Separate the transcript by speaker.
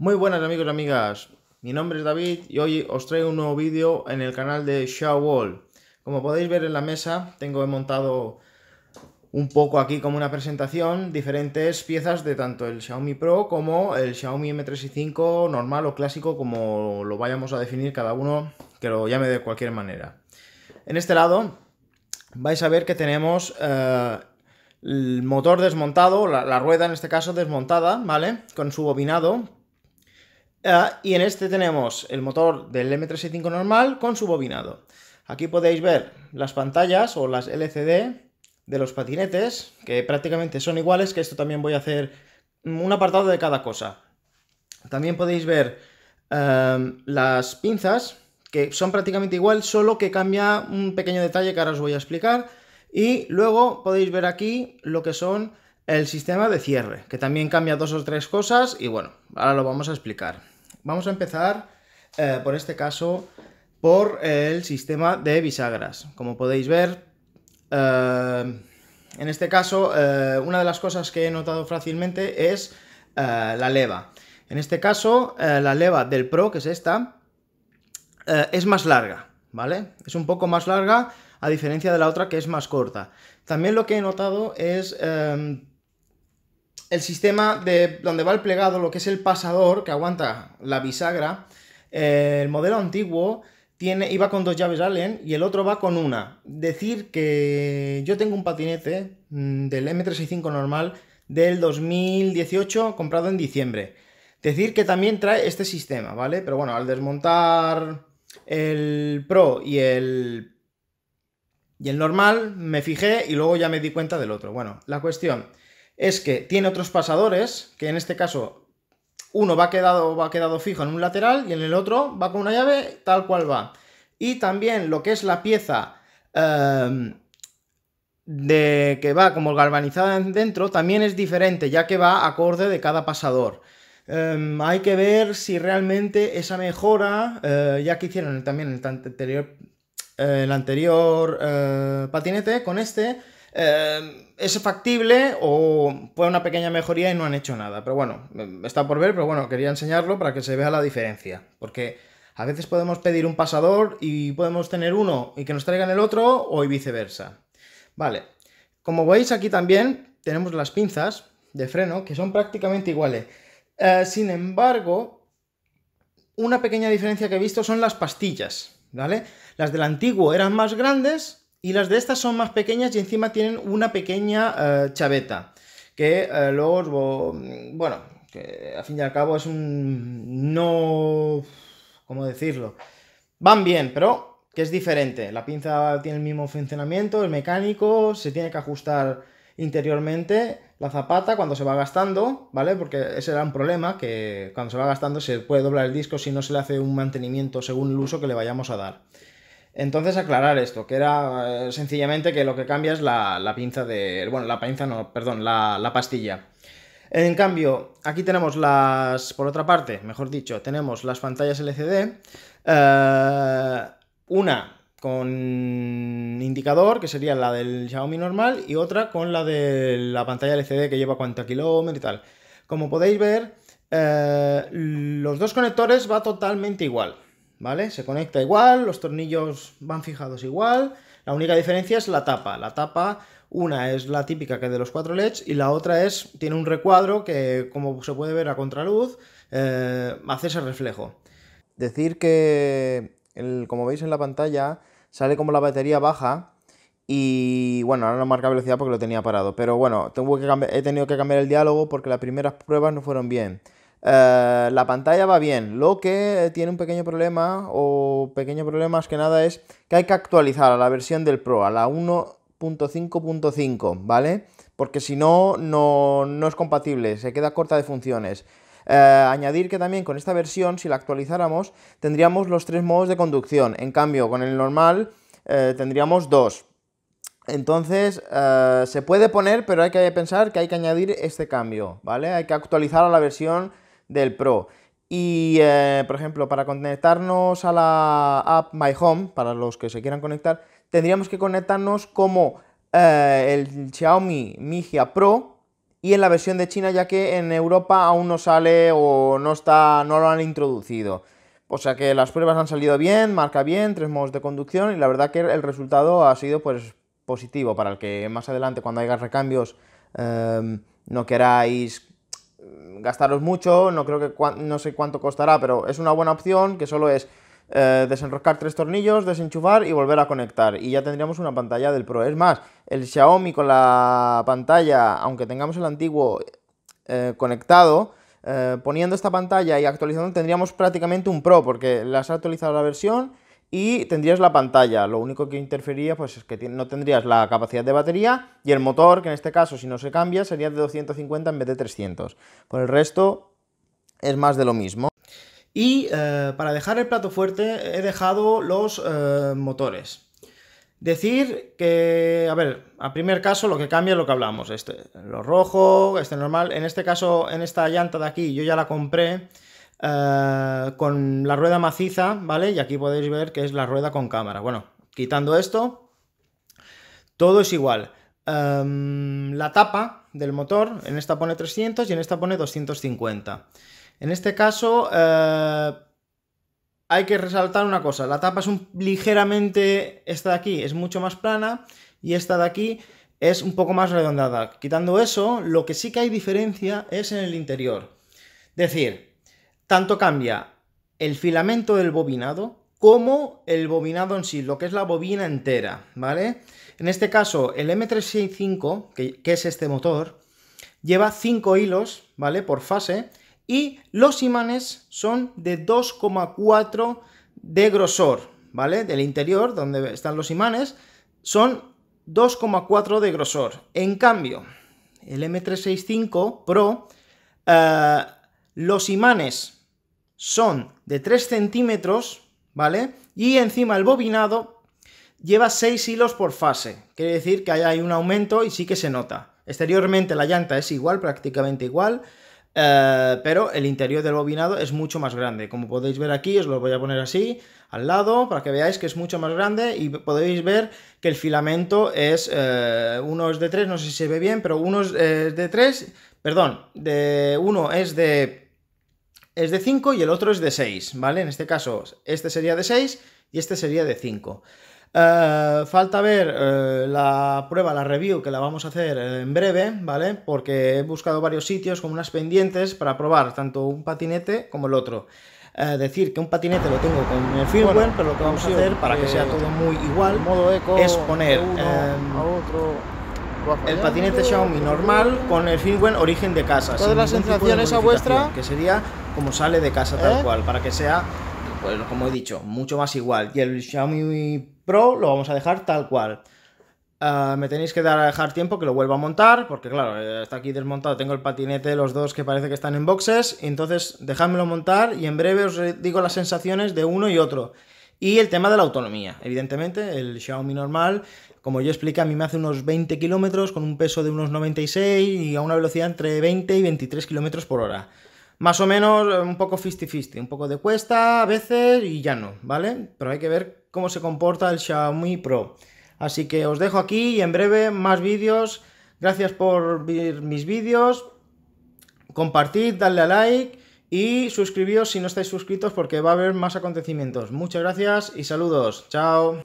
Speaker 1: Muy buenas amigos y amigas, mi nombre es David y hoy os traigo un nuevo vídeo en el canal de Xiaowall Como podéis ver en la mesa tengo montado un poco aquí como una presentación diferentes piezas de tanto el Xiaomi Pro como el Xiaomi m 5 normal o clásico como lo vayamos a definir cada uno que lo llame de cualquier manera. En este lado vais a ver que tenemos eh, el motor desmontado, la rueda en este caso desmontada, ¿vale? Con su bobinado Ah, y en este tenemos el motor del M365 normal con su bobinado. Aquí podéis ver las pantallas o las LCD de los patinetes, que prácticamente son iguales, que esto también voy a hacer un apartado de cada cosa. También podéis ver ehm, las pinzas, que son prácticamente igual, solo que cambia un pequeño detalle que ahora os voy a explicar. Y luego podéis ver aquí lo que son el sistema de cierre, que también cambia dos o tres cosas y bueno, ahora lo vamos a explicar. Vamos a empezar eh, por este caso por el sistema de bisagras. Como podéis ver, eh, en este caso eh, una de las cosas que he notado fácilmente es la leva. En este caso, la leva del Pro, que es esta, es más larga, ¿vale? Es un poco más larga a diferencia de la otra que es más corta. También lo que he notado es el sistema de donde va el plegado, lo que es el pasador que aguanta la bisagra, eh, el modelo antiguo tiene, iba con dos llaves Allen y el otro va con una. Decir que yo tengo un patinete mm, del M365 normal del 2018 comprado en diciembre. Decir que también trae este sistema, ¿vale? Pero bueno, al desmontar el Pro y el y el normal me fijé y luego ya me di cuenta del otro. Bueno, la cuestión es que tiene otros pasadores, que en este caso uno va quedado, va quedado fijo en un lateral y en el otro va con una llave tal cual va. Y también lo que es la pieza em, de que va como galvanizada dentro también es diferente, ya que va acorde de cada pasador. Em, hay que ver si realmente esa mejora, eh, ya que hicieron también eh, el anterior, el eh, anterior patinete con este, Em, es factible o fue una pequeña mejoría y no han hecho nada. Pero bueno, em, está por ver, pero bueno, quería enseñarlo para que se vea la diferencia. Porque a veces podemos pedir un pasador y podemos tener uno y que nos traigan el otro o viceversa. Vale, como veis aquí también tenemos las pinzas de freno que son prácticamente iguales. Eh, sin embargo, una pequeña diferencia que he visto son las pastillas, ¿vale? Las del antiguo eran más grandes y las de estas son más pequeñas y encima tienen una pequeña eh, chaveta, que eh, luego, bueno, que a fin y al cabo es un... no... ¿cómo decirlo? Van bien, pero que es diferente. La pinza tiene el mismo funcionamiento, el mecánico, se tiene que ajustar interiormente la zapata cuando se va gastando, ¿vale? Porque ese era un problema, que cuando se va gastando se puede doblar el disco si no se le hace un mantenimiento según el uso que le vayamos a dar. Entonces, aclarar esto, que era eh, sencillamente que lo que cambia es la, pinza de. Bueno, la pinza no, perdón, la, pastilla. En cambio, aquí tenemos las. Por otra parte, mejor dicho, tenemos las pantallas LCD. Eh, una con indicador, que sería la del Xiaomi normal, y otra con la de la pantalla LCD que lleva cuánto kilómetro y tal. Como podéis ver, eh, los dos conectores va totalmente igual. ¿vale? Se conecta igual, los tornillos van fijados igual, la única diferencia es la tapa. La tapa, una es la típica que es de los cuatro LEDs y la otra es, tiene un recuadro que, como se puede ver a contraluz, eh, hace ese reflejo. Decir que, como veis en la pantalla, sale como la batería baja y bueno, ahora no marca velocidad porque lo tenía parado, pero bueno, tengo que he tenido que cambiar el diálogo porque las primeras pruebas no fueron bien. Eh, la pantalla va bien, lo que tiene un pequeño problema, o pequeño problema más que nada, es que hay que actualizar a la versión del Pro, a la 1.5.5, ¿vale? Porque si no, no, es compatible, se queda corta de funciones. Eh, añadir que también con esta versión, si la actualizáramos, tendríamos los tres modos de conducción. En cambio, con el normal eh, tendríamos dos. Entonces, se puede poner, pero hay que pensar que hay que añadir este cambio, ¿vale? Hay que actualizar a la versión del Pro. Y, eh, por ejemplo, para conectarnos a la app My Home, para los que se quieran conectar, tendríamos que conectarnos como eh, el Xiaomi Mijia Pro y en la versión de China, ya que en Europa aún no sale o no, está, no lo han introducido. O sea que las pruebas han salido bien, marca bien, tres modos de conducción y la verdad que el resultado ha sido pues positivo para el que más adelante cuando haya recambios eh, no queráis Mm, gastaros mucho, no creo que no sé cuánto costará, pero es una buena opción que solo es eh, desenroscar tres tornillos, desenchufar y volver a conectar. Y ya tendríamos una pantalla del Pro. Es más, el Xiaomi con la pantalla, aunque tengamos el antiguo eh, conectado, eh, poniendo esta pantalla y actualizando tendríamos prácticamente un Pro, porque las ha actualizado la versión y tendrías la pantalla. Lo único que interfería pues es que no tendrías la capacidad de batería y el motor, que en este caso si no se cambia sería de 250 en vez de 300. Por el resto es más de lo mismo. Y eh, para dejar el plato fuerte he dejado los eh, motores. Decir que, a ver, a primer caso lo que cambia es lo que hablamos, este, lo rojo, este normal, en este caso, en esta llanta de aquí yo ya la compré, eh, con la rueda maciza, ¿vale? Y aquí podéis ver que es la rueda con cámara. Bueno, quitando esto, todo es igual. Em, la tapa del motor, en esta pone 300 y en esta pone 250. En este caso, eh, hay que resaltar una cosa, la tapa es ligeramente, esta de aquí es mucho más plana y esta de aquí es un poco más redondada. Quitando eso, lo que sí que hay diferencia es en el interior. Es decir, tanto cambia el filamento del bobinado como el bobinado en sí, lo que es la bobina entera, ¿vale? En este caso, el M365, que, es este motor, lleva 5 hilos, ¿vale? Por fase, y los imanes son de 2,4 de grosor, ¿vale? Del interior, donde están los imanes, son 2,4 de grosor. En cambio, el M365 Pro, eh, los imanes son de 3 centímetros, ¿vale? Y encima el bobinado lleva 6 hilos por fase. Quiere decir que hay un aumento y sí que se nota. Exteriormente la llanta es igual, prácticamente igual, eh, pero el interior del bobinado es mucho más grande. Como podéis ver aquí, os lo voy a poner así al lado para que veáis que es mucho más grande y podéis ver que el filamento es, eh, uno es de 3, no sé si se ve bien, pero unos eh, de 3, perdón, de uno es de es de 5 y el otro es de 6, ¿vale? En este caso, este sería de 6 y este sería de 5. Eh, falta ver eh, la prueba, la review que la vamos a hacer eh, en breve, ¿vale? Porque he buscado varios sitios con unas pendientes para probar tanto un patinete como el otro. decir que un patinete lo tengo con el firmware, pero lo que vamos a hacer para que sea todo muy igual modo eco, es poner em, el patinete Xiaomi normal con el firmware origen de casa. Todas las sensaciones a vuestra que sería como sale de casa tal ¿Eh? cual, para que sea, pues, como he dicho, mucho más igual. Y el Xiaomi Pro lo vamos a dejar tal cual. Ah, me tenéis que dar a dejar tiempo que lo vuelva a montar, porque claro, eh, está aquí desmontado, tengo el patinete, los dos que parece que están en boxes, entonces dejádmelo montar y en breve os digo las sensaciones de uno y otro. Y el tema de la autonomía, evidentemente, el Xiaomi normal, como yo expliqué, a mí me hace unos 20 kilómetros con un peso de unos 96 y a una velocidad entre 20 y 23 kilómetros por hora más o menos eh, un poco fisty un poco de cuesta a veces y ya no, ¿vale? Pero hay que ver cómo se comporta el Xiaomi Pro. Así que os dejo aquí y en breve más vídeos. Gracias por ver mis vídeos. Compartid, dadle a like y suscribíos si no estáis suscritos porque va a haber más acontecimientos. Muchas gracias y saludos. Chao.